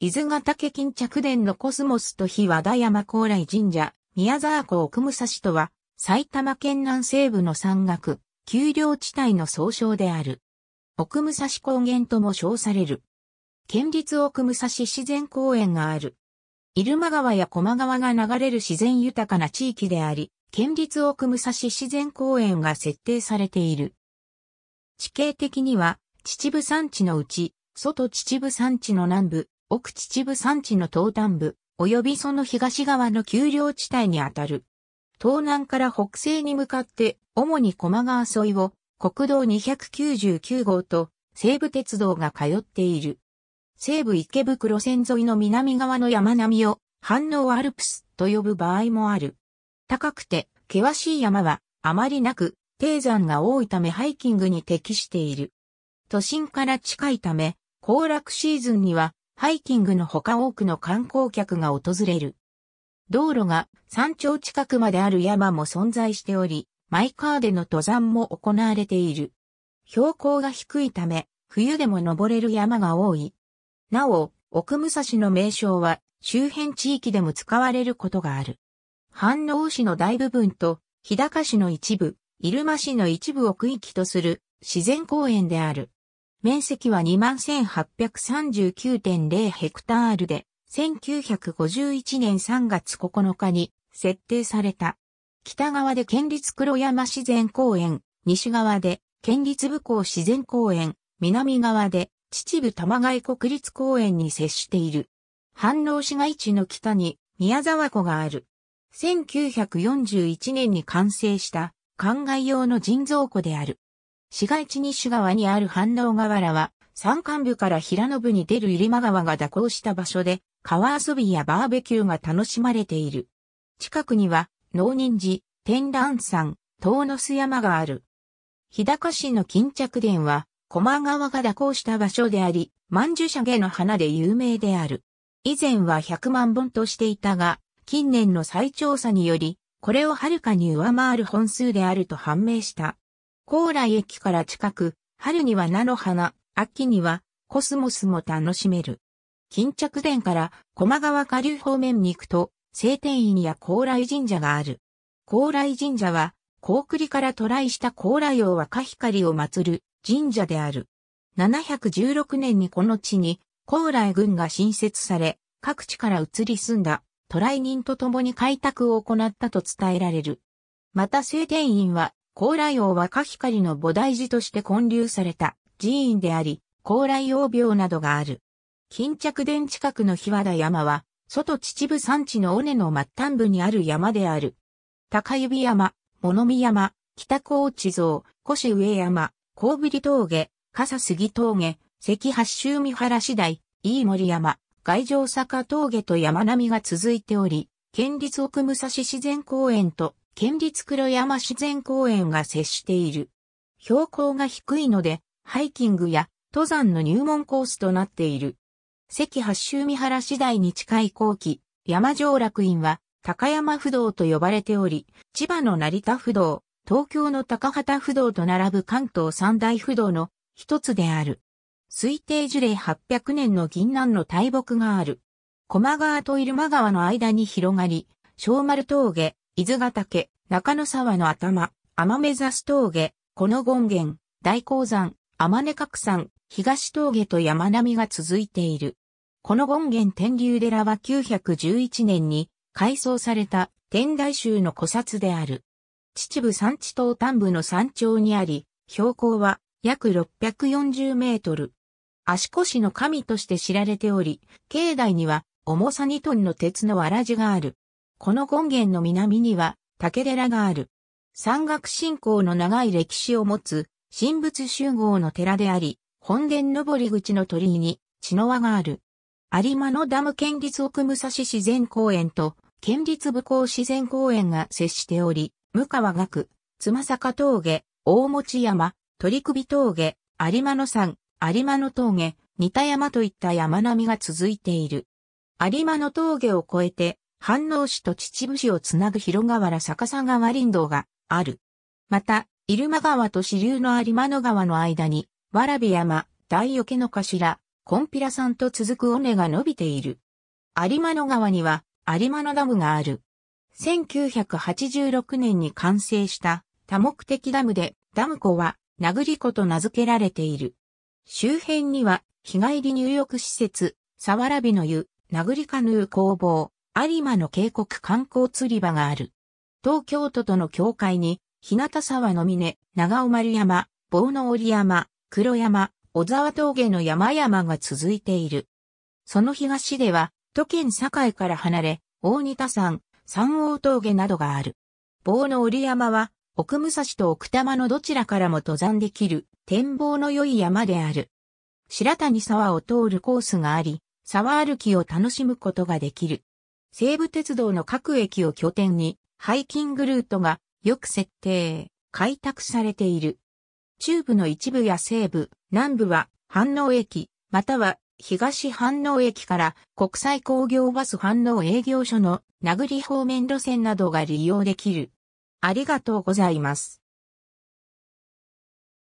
伊豆ヶ岳巾着殿のコスモスと日和田山高麗神社、宮沢湖奥武蔵とは、埼玉県南西部の山岳、丘陵地帯の総称である。奥武蔵高原とも称される。県立奥武蔵自然公園がある。入間川や駒川が流れる自然豊かな地域であり、県立奥武蔵自然公園が設定されている。地形的には、秩父山地のうち、外秩父山地の南部、奥秩父山地の東端部、及びその東側の丘陵地帯にあたる。東南から北西に向かって、主に駒川沿いを国道299号と西武鉄道が通っている。西武池袋線沿いの南側の山並みを反応アルプスと呼ぶ場合もある。高くて険しい山はあまりなく、低山が多いためハイキングに適している。都心から近いため、行楽シーズンにはハイキングのほか多くの観光客が訪れる。道路が山頂近くまである山も存在しており、マイカーでの登山も行われている。標高が低いため、冬でも登れる山が多い。なお、奥武蔵の名称は周辺地域でも使われることがある。反応市の大部分と日高市の一部、入間市の一部を区域とする自然公園である。面積は21,839.0ヘクタールで、1951年3月9日に設定された。北側で県立黒山自然公園、西側で県立武港自然公園、南側で秩父玉貝国立公園に接している。反応市街地の北に宮沢湖がある。1941年に完成した灌漑用の人造湖である。市街地西側にある反応河原は、山間部から平野部に出る入間川が蛇行した場所で、川遊びやバーベキューが楽しまれている。近くには、農人寺、天覧山、遠野須山がある。日高市の巾着殿は、駒川が蛇行した場所であり、万寿舎下の花で有名である。以前は100万本としていたが、近年の再調査により、これをはるかに上回る本数であると判明した。高麗駅から近く、春には菜の花、秋にはコスモスも楽しめる。巾着殿から駒川下流方面に行くと、晴天院や高麗神社がある。高麗神社は、高栗から渡来した高麗王若光を祀る神社である。716年にこの地に高麗軍が新設され、各地から移り住んだ渡来人と共に開拓を行ったと伝えられる。また晴天院は高麗王は火光の菩提寺として建立された寺院であり、高麗王廟などがある。巾着殿近くの日和田山は、外秩父山地の尾根の末端部にある山である。高指山、物見山、北高地蔵、越上山、高振峠、笠杉峠、関八州三原市大飯森山、外城坂峠と山並みが続いており、県立奥武蔵自然公園と県立黒山自然公園が接している。標高が低いので、ハイキングや登山の入門コースとなっている。関八州三原市台に近い後期、山上楽院は高山不動と呼ばれており、千葉の成田不動、東京の高畑不動と並ぶ関東三大不動の一つである。推定樹齢800年の銀杏の大木がある。駒川と入間川の間に広がり、小丸峠、伊豆ヶ岳、中野沢の頭、天目指峠、この権現、大鉱山、天根角山、東峠と山並みが続いている。この権現天竜寺は911年に改装された天台宗の古刹である。秩父山地東端部の山頂にあり、標高は約640メートル。足腰の神として知られており、境内には重さ2トンの鉄のわらじがある。この権現の南には竹寺がある。山岳信仰の長い歴史を持つ神仏集合の寺であり、本殿登り口の鳥居に血の輪がある。有馬のダム県立奥武蔵自然公園と県立武甲自然公園が接しており、向川学、つまさか峠、大持山、鳥首峠、有馬の山、有馬の峠、似た山といった山並みが続いている。有馬の峠を越えて、反能市と秩父市をつなぐ広川原逆さ川林道がある。また、入間川と支流の有馬野川の間に、わらび山、大よけの頭、コンピラ山と続く尾根が伸びている。有馬野川には、有馬野ダムがある。1986年に完成した多目的ダムで、ダム湖は、殴り湖と名付けられている。周辺には、日帰り入浴施設、さわらびの湯、殴りカヌー工房、有馬の渓谷観光釣り場がある。東京都との境界に、日向沢の峰、長尾丸山、棒の折山、黒山、小沢峠の山々が続いている。その東では、都県境から離れ、大仁田山、三王峠などがある。棒の折山は、奥武蔵と奥多摩のどちらからも登山できる、展望の良い山である。白谷沢を通るコースがあり、沢歩きを楽しむことができる。西武鉄道の各駅を拠点に、ハイキングルートがよく設定、開拓されている。中部の一部や西部、南部は反応駅、または東反応駅から国際工業バス反応営業所の名栗方面路線などが利用できる。ありがとうございます。